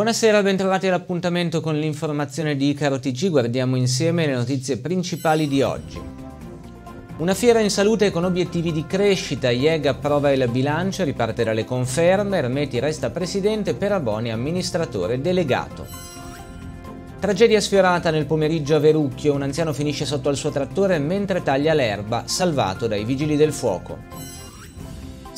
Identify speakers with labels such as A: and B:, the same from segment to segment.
A: Buonasera, bentrovati all'appuntamento con l'informazione di Icaro TG. Guardiamo insieme le notizie principali di oggi. Una fiera in salute con obiettivi di crescita, IEG approva il bilancio, riparte dalle conferme, Ermeti resta presidente, Peraboni amministratore delegato. Tragedia sfiorata nel pomeriggio a Verucchio, un anziano finisce sotto al suo trattore mentre taglia l'erba, salvato dai vigili del fuoco.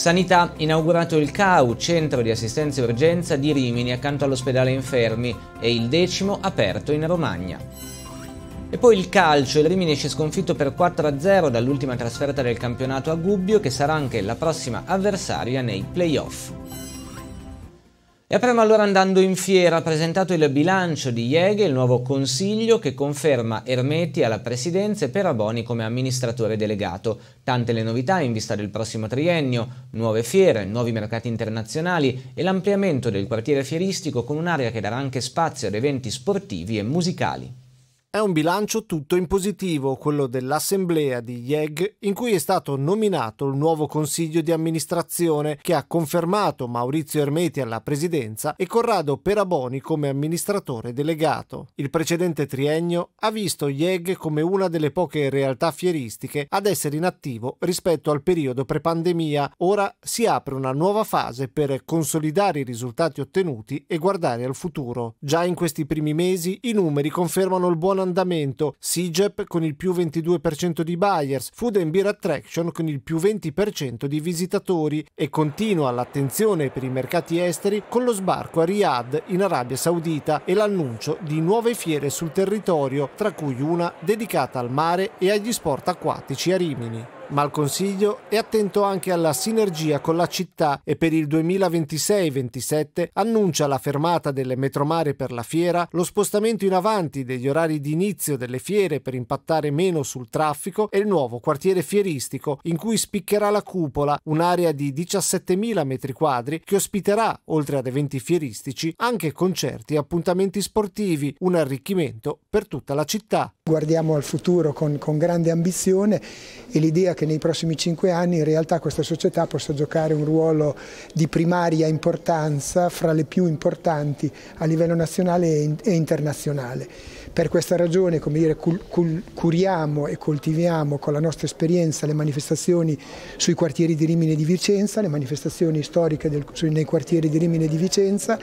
A: Sanità inaugurato il CAU, centro di assistenza e urgenza di Rimini accanto all'ospedale Infermi e il decimo aperto in Romagna. E poi il calcio, il Rimini esce sconfitto per 4-0 dall'ultima trasferta del campionato a Gubbio che sarà anche la prossima avversaria nei playoff. E apriamo allora andando in fiera, presentato il bilancio di Jäger, il nuovo consiglio che conferma Ermeti alla presidenza e Peraboni come amministratore delegato. Tante le novità in vista del prossimo triennio, nuove fiere, nuovi mercati internazionali e l'ampliamento del quartiere fieristico con un'area che darà anche spazio ad eventi sportivi e musicali. È un bilancio tutto in positivo,
B: quello dell'assemblea di IEG, in cui è stato nominato il nuovo consiglio di amministrazione che ha confermato Maurizio Ermeti alla presidenza e Corrado Peraboni come amministratore delegato. Il precedente triennio ha visto IEG come una delle poche realtà fieristiche ad essere in attivo rispetto al periodo pre-pandemia. Ora si apre una nuova fase per consolidare i risultati ottenuti e guardare al futuro. Già in questi primi mesi i numeri confermano il buon andamento, SIGEP con il più 22% di buyers, Food and Beer Attraction con il più 20% di visitatori e continua l'attenzione per i mercati esteri con lo sbarco a Riyadh in Arabia Saudita e l'annuncio di nuove fiere sul territorio, tra cui una dedicata al mare e agli sport acquatici a Rimini ma il Consiglio è attento anche alla sinergia con la città e per il 2026-27 annuncia la fermata delle metromare per la fiera, lo spostamento in avanti degli orari di inizio delle fiere per impattare meno sul traffico e il nuovo quartiere fieristico in cui spiccherà la cupola, un'area di 17.000 m2 che ospiterà, oltre ad eventi fieristici, anche concerti e appuntamenti sportivi, un arricchimento per tutta la città.
C: Guardiamo al futuro con, con grande ambizione e l'idea che che nei prossimi cinque anni in realtà questa società possa giocare un ruolo di primaria importanza fra le più importanti a livello nazionale e internazionale. Per questa ragione come dire, curiamo e coltiviamo con la nostra esperienza le manifestazioni sui quartieri di Rimini e di Vicenza, le manifestazioni storiche del, nei quartieri di Rimini e di Vicenza,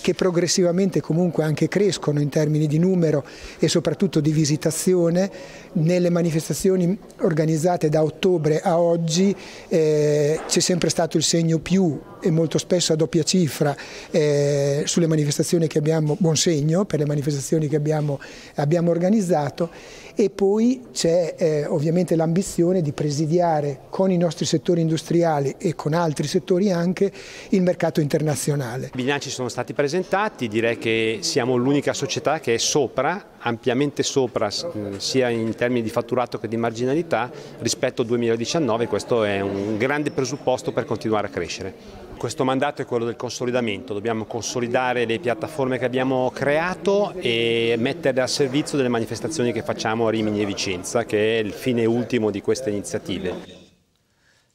C: che progressivamente comunque anche crescono in termini di numero e soprattutto di visitazione. Nelle manifestazioni organizzate da ottobre a oggi eh, c'è sempre stato il segno più e molto spesso a doppia cifra eh, sulle manifestazioni che abbiamo, buon segno per le manifestazioni che abbiamo, abbiamo organizzato e poi c'è eh, ovviamente l'ambizione di presidiare con i nostri settori industriali e con altri settori anche il mercato internazionale. I
D: bilanci sono stati presentati, direi che siamo l'unica società che è sopra ampiamente sopra mm, sia in termini di fatturato che di marginalità rispetto al 2019, questo è un grande presupposto per continuare a crescere. Questo mandato è quello del consolidamento, dobbiamo consolidare le piattaforme che abbiamo creato e metterle a servizio delle manifestazioni che facciamo a Rimini e Vicenza, che è il fine ultimo di queste iniziative.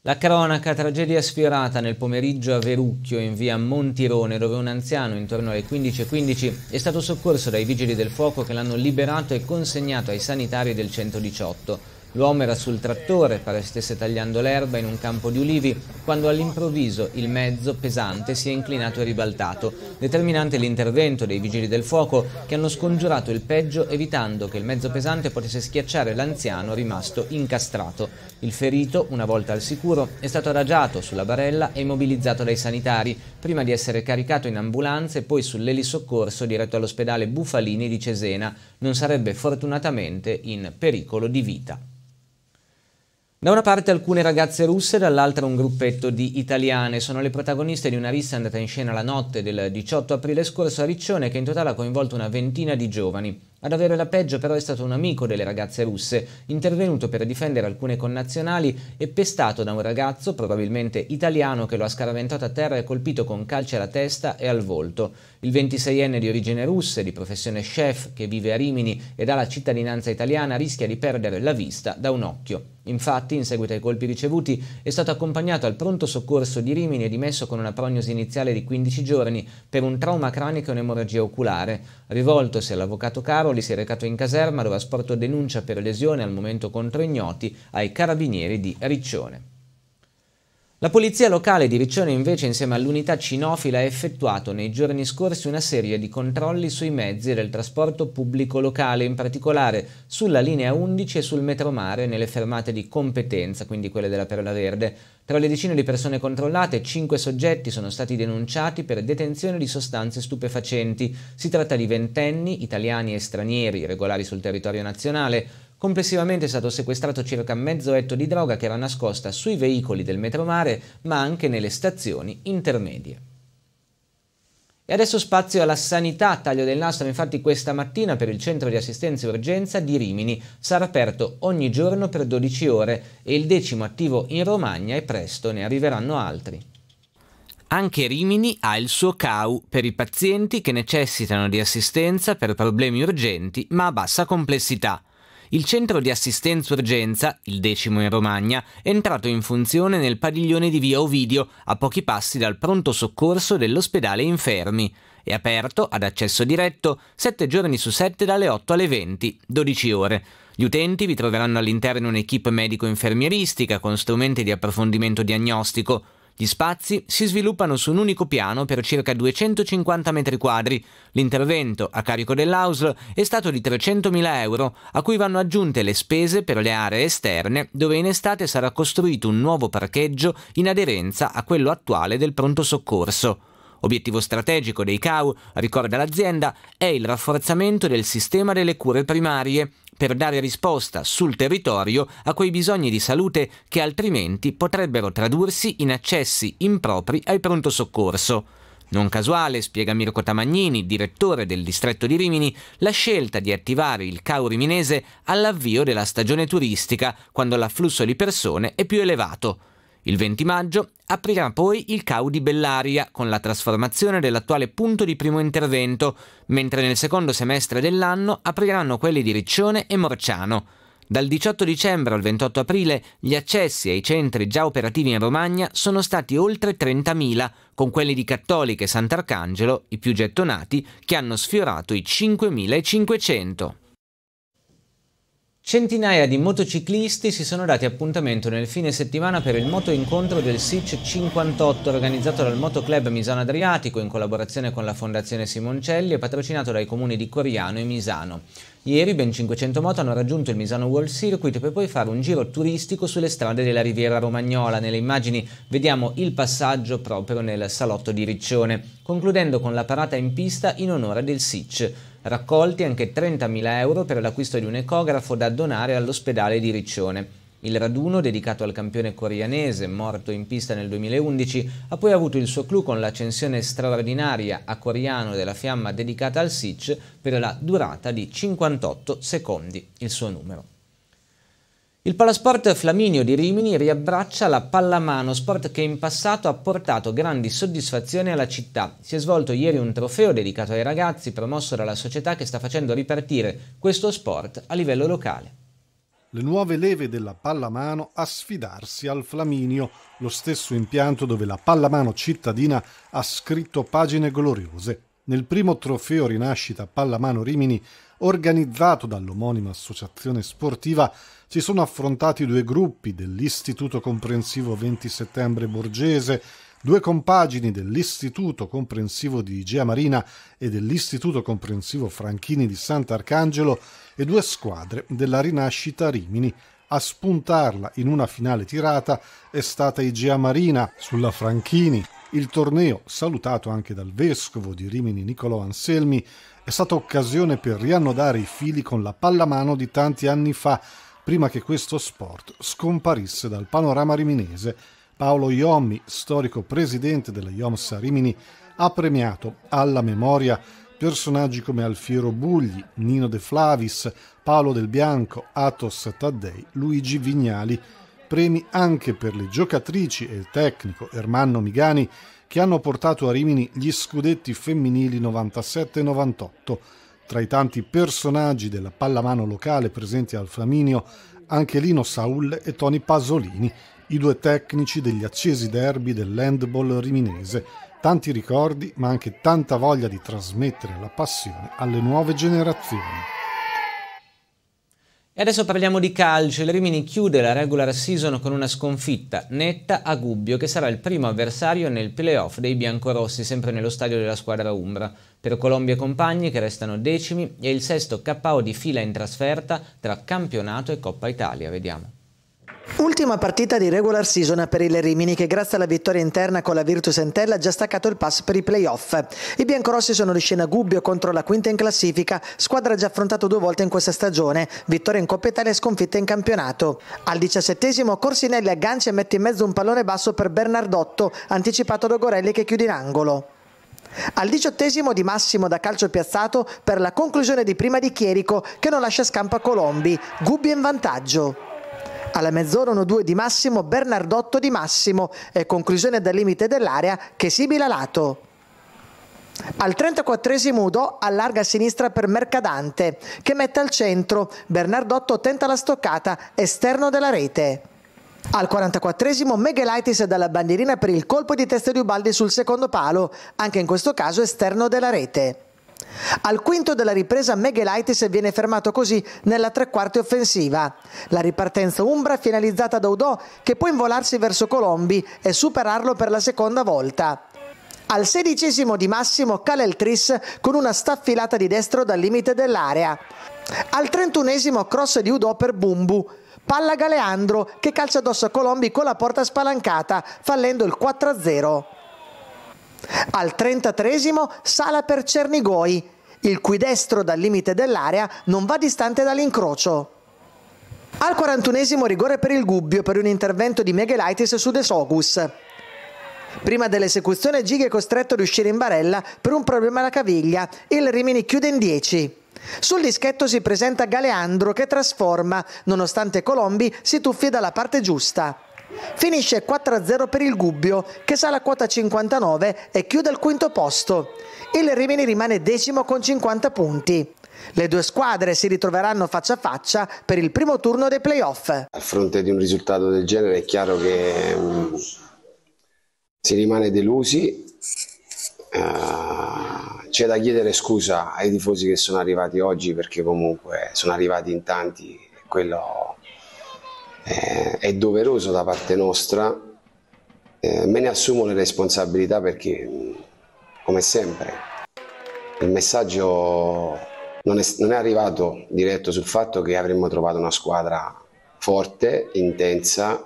A: La cronaca, tragedia sfiorata nel pomeriggio a Verucchio in via Montirone dove un anziano intorno alle 15.15 .15, è stato soccorso dai vigili del fuoco che l'hanno liberato e consegnato ai sanitari del 118. L'uomo era sul trattore, pare stesse tagliando l'erba in un campo di ulivi, quando all'improvviso il mezzo pesante si è inclinato e ribaltato, determinante l'intervento dei vigili del fuoco che hanno scongiurato il peggio evitando che il mezzo pesante potesse schiacciare l'anziano rimasto incastrato. Il ferito, una volta al sicuro, è stato adagiato sulla barella e immobilizzato dai sanitari, prima di essere caricato in ambulanza e poi sull'elisoccorso diretto all'ospedale Bufalini di Cesena. Non sarebbe fortunatamente in pericolo di vita. Da una parte alcune ragazze russe, dall'altra un gruppetto di italiane. Sono le protagoniste di una rissa andata in scena la notte del 18 aprile scorso a Riccione che in totale ha coinvolto una ventina di giovani. Ad avere la peggio però è stato un amico delle ragazze russe, intervenuto per difendere alcune connazionali e pestato da un ragazzo, probabilmente italiano, che lo ha scaraventato a terra e colpito con calci alla testa e al volto. Il 26enne di origine russa di professione chef che vive a Rimini ed ha la cittadinanza italiana rischia di perdere la vista da un occhio. Infatti, in seguito ai colpi ricevuti, è stato accompagnato al pronto soccorso di Rimini e dimesso con una prognosi iniziale di 15 giorni per un trauma cranico e un'emorragia oculare. Rivoltosi all'avvocato Caroli, si è recato in caserma dove ha sporto denuncia per lesione al momento contro ignoti ai carabinieri di Riccione. La polizia locale di Riccione invece insieme all'unità cinofila ha effettuato nei giorni scorsi una serie di controlli sui mezzi del trasporto pubblico locale, in particolare sulla linea 11 e sul metromare nelle fermate di competenza, quindi quelle della Perla Verde. Tra le decine di persone controllate, cinque soggetti sono stati denunciati per detenzione di sostanze stupefacenti. Si tratta di ventenni, italiani e stranieri, regolari sul territorio nazionale, Complessivamente è stato sequestrato circa mezzo etto di droga che era nascosta sui veicoli del metromare, ma anche nelle stazioni intermedie. E adesso spazio alla sanità, taglio del nastro, infatti questa mattina per il centro di assistenza e urgenza di Rimini sarà aperto ogni giorno per 12 ore e il decimo attivo in Romagna e presto ne arriveranno altri. Anche Rimini ha il suo CAU per i pazienti che necessitano di assistenza per problemi urgenti ma a bassa complessità. Il centro di assistenza urgenza, il decimo in Romagna, è entrato in funzione nel padiglione di via Ovidio, a pochi passi dal pronto soccorso dell'ospedale Infermi. È aperto, ad accesso diretto, 7 giorni su 7 dalle 8 alle 20, 12 ore. Gli utenti vi troveranno all'interno un'equipe medico-infermieristica con strumenti di approfondimento diagnostico, gli spazi si sviluppano su un unico piano per circa 250 metri quadri. L'intervento, a carico dell'AUSL, è stato di 300.000 euro, a cui vanno aggiunte le spese per le aree esterne, dove in estate sarà costruito un nuovo parcheggio in aderenza a quello attuale del pronto soccorso. Obiettivo strategico dei CAU, ricorda l'azienda, è il rafforzamento del sistema delle cure primarie, per dare risposta sul territorio a quei bisogni di salute che altrimenti potrebbero tradursi in accessi impropri al pronto soccorso. Non casuale, spiega Mirko Tamagnini, direttore del distretto di Rimini, la scelta di attivare il CAU riminese all'avvio della stagione turistica, quando l'afflusso di persone è più elevato. Il 20 maggio aprirà poi il CAU di Bellaria con la trasformazione dell'attuale punto di primo intervento, mentre nel secondo semestre dell'anno apriranno quelli di Riccione e Morciano. Dal 18 dicembre al 28 aprile gli accessi ai centri già operativi in Romagna sono stati oltre 30.000, con quelli di Cattolica e Sant'Arcangelo, i più gettonati, che hanno sfiorato i 5.500. Centinaia di motociclisti si sono dati appuntamento nel fine settimana per il moto incontro del SIC 58 organizzato dal Motoclub Misano Adriatico in collaborazione con la Fondazione Simoncelli e patrocinato dai comuni di Coriano e Misano. Ieri ben 500 moto hanno raggiunto il Misano World Circuit per poi fare un giro turistico sulle strade della riviera romagnola. Nelle immagini vediamo il passaggio proprio nel salotto di Riccione, concludendo con la parata in pista in onore del SIC raccolti anche 30.000 euro per l'acquisto di un ecografo da donare all'ospedale di Riccione. Il raduno, dedicato al campione corianese, morto in pista nel 2011, ha poi avuto il suo clou con l'accensione straordinaria a Coriano della fiamma dedicata al Sitch per la durata di 58 secondi, il suo numero. Il Palasport Flaminio di Rimini riabbraccia la pallamano, sport che in passato ha portato grandi soddisfazioni alla città. Si è svolto ieri un trofeo dedicato ai ragazzi promosso dalla società che sta facendo ripartire questo sport a livello locale.
E: Le nuove leve della pallamano a sfidarsi al Flaminio, lo stesso impianto dove la pallamano cittadina ha scritto pagine gloriose. Nel primo trofeo Rinascita Pallamano Rimini organizzato dall'omonima associazione sportiva, si sono affrontati due gruppi dell'Istituto Comprensivo 20 Settembre Borgese, due compagini dell'Istituto Comprensivo di Igea Marina e dell'Istituto Comprensivo Franchini di Sant'Arcangelo e due squadre della Rinascita Rimini a spuntarla in una finale tirata è stata Igea Marina sulla Franchini. Il torneo, salutato anche dal vescovo di Rimini Niccolò Anselmi, è stata occasione per riannodare i fili con la pallamano di tanti anni fa, prima che questo sport scomparisse dal panorama riminese. Paolo Iommi, storico presidente della IOMSA Rimini, ha premiato alla memoria personaggi come Alfiero Bugli, Nino De Flavis, Paolo Del Bianco, Atos Taddei, Luigi Vignali, premi anche per le giocatrici e il tecnico Ermanno Migani che hanno portato a Rimini gli scudetti femminili 97-98. Tra i tanti personaggi della pallamano locale presenti al Flaminio, anche Lino Saul e Tony Pasolini, i due tecnici degli accesi derby dell'handball riminese, tanti ricordi ma anche tanta voglia di trasmettere la passione alle nuove generazioni.
A: E adesso parliamo di calcio. Il Rimini chiude la regular season con una sconfitta netta a Gubbio, che sarà il primo avversario nel playoff dei biancorossi, sempre nello stadio della squadra Umbra. Per Colombia e compagni, che restano decimi, è il sesto KO di fila in trasferta tra campionato e Coppa Italia. Vediamo.
F: Ultima partita di regular season per il Rimini che grazie alla vittoria interna con la Virtus Entella ha già staccato il pass per i playoff. I biancorossi sono di scena Gubbio contro la quinta in classifica, squadra già affrontata due volte in questa stagione, vittoria in Coppa Italia e sconfitta in campionato. Al diciassettesimo Corsinelli aggancia e mette in mezzo un pallone basso per Bernardotto, anticipato da Gorelli che chiude in angolo. Al diciottesimo di Massimo da calcio piazzato per la conclusione di prima di Chierico che non lascia scampo a Colombi, Gubbio in vantaggio. Alla mezz'ora 1-2 di Massimo, Bernardotto di Massimo e conclusione dal limite dell'area che Sibila Lato. Al 34esimo Udo allarga a sinistra per Mercadante che mette al centro, Bernardotto tenta la stoccata, esterno della rete. Al 44esimo Meghelaitis dalla bandierina per il colpo di testa di Ubaldi sul secondo palo, anche in questo caso esterno della rete. Al quinto della ripresa Meghelaitis viene fermato così nella tre quarti offensiva. La ripartenza umbra finalizzata da Udò che può involarsi verso Colombi e superarlo per la seconda volta. Al sedicesimo di Massimo cala il tris con una staffilata di destro dal limite dell'area. Al trentunesimo cross di Udò per Bumbu. Palla Galeandro che calcia addosso a Colombi con la porta spalancata, fallendo il 4-0. Al 33 sala per Cernigoi, il cui destro dal limite dell'area non va distante dall'incrocio. Al 41 rigore per il Gubbio per un intervento di Megalitis su De Sogus. Prima dell'esecuzione Gighi è costretto ad uscire in barella per un problema alla caviglia il Rimini chiude in 10. Sul dischetto si presenta Galeandro che trasforma, nonostante Colombi si tuffi dalla parte giusta. Finisce 4-0 per il Gubbio che sale a quota 59 e chiude al quinto posto. Il Rimini rimane decimo con 50 punti. Le due squadre si ritroveranno faccia a faccia per il primo turno dei playoff. A
D: fronte di un risultato del genere è chiaro che um, si rimane delusi. Uh, c'è da chiedere scusa ai tifosi che sono arrivati oggi perché comunque sono arrivati in tanti quello eh, è doveroso da parte nostra, eh, me ne assumo le responsabilità perché, mm, come sempre, il messaggio non è, non è arrivato diretto sul fatto che avremmo trovato una squadra forte, intensa,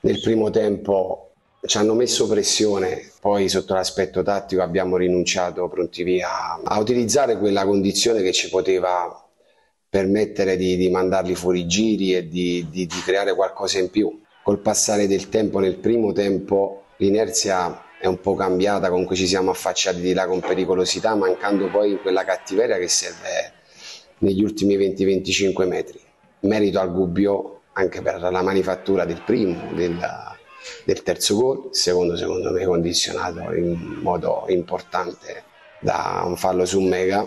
D: nel primo tempo ci hanno messo pressione, poi sotto l'aspetto tattico abbiamo rinunciato pronti via a utilizzare quella condizione che ci poteva permettere di, di mandarli fuori giri e di, di, di creare qualcosa in più. Col passare del tempo, nel primo tempo, l'inerzia è un po' cambiata, con cui ci siamo affacciati di là con pericolosità, mancando poi in quella cattiveria che serve negli ultimi 20-25 metri. Merito al Gubbio anche per la manifattura del primo, del, del terzo gol, secondo secondo me condizionato in modo importante da un fallo su mega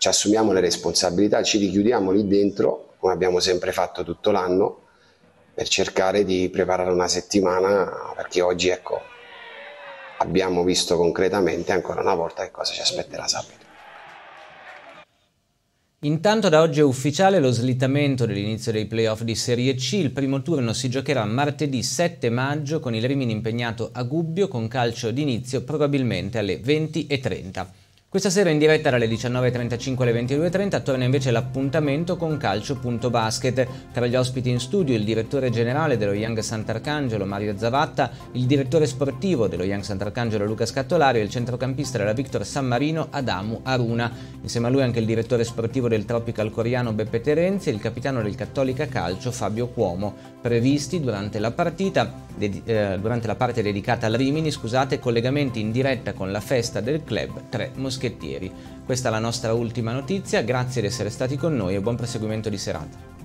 D: ci assumiamo le responsabilità, ci richiudiamo lì dentro, come abbiamo sempre fatto tutto l'anno, per cercare di preparare una settimana, perché oggi ecco, abbiamo visto concretamente ancora una volta che cosa ci aspetterà sabato.
A: Intanto da oggi è ufficiale lo slittamento dell'inizio dei playoff di Serie C, il primo turno si giocherà martedì 7 maggio con il Rimini impegnato a Gubbio con calcio d'inizio probabilmente alle 20.30. Questa sera in diretta dalle 19.35 alle 22.30 torna invece l'appuntamento con Calcio.basket. Tra gli ospiti in studio il direttore generale dello Young Sant'Arcangelo Mario Zavatta, il direttore sportivo dello Young Sant'Arcangelo Luca Scattolario e il centrocampista della Victor San Marino Adamu Aruna. Insieme a lui anche il direttore sportivo del Tropical coreano Beppe Terenzi e il capitano del Cattolica Calcio Fabio Cuomo. Previsti durante la partita, eh, durante la parte dedicata al Rimini, scusate, collegamenti in diretta con la festa del club 3 Moschini moschettieri. Questa è la nostra ultima notizia, grazie di essere stati con noi e buon proseguimento di serata.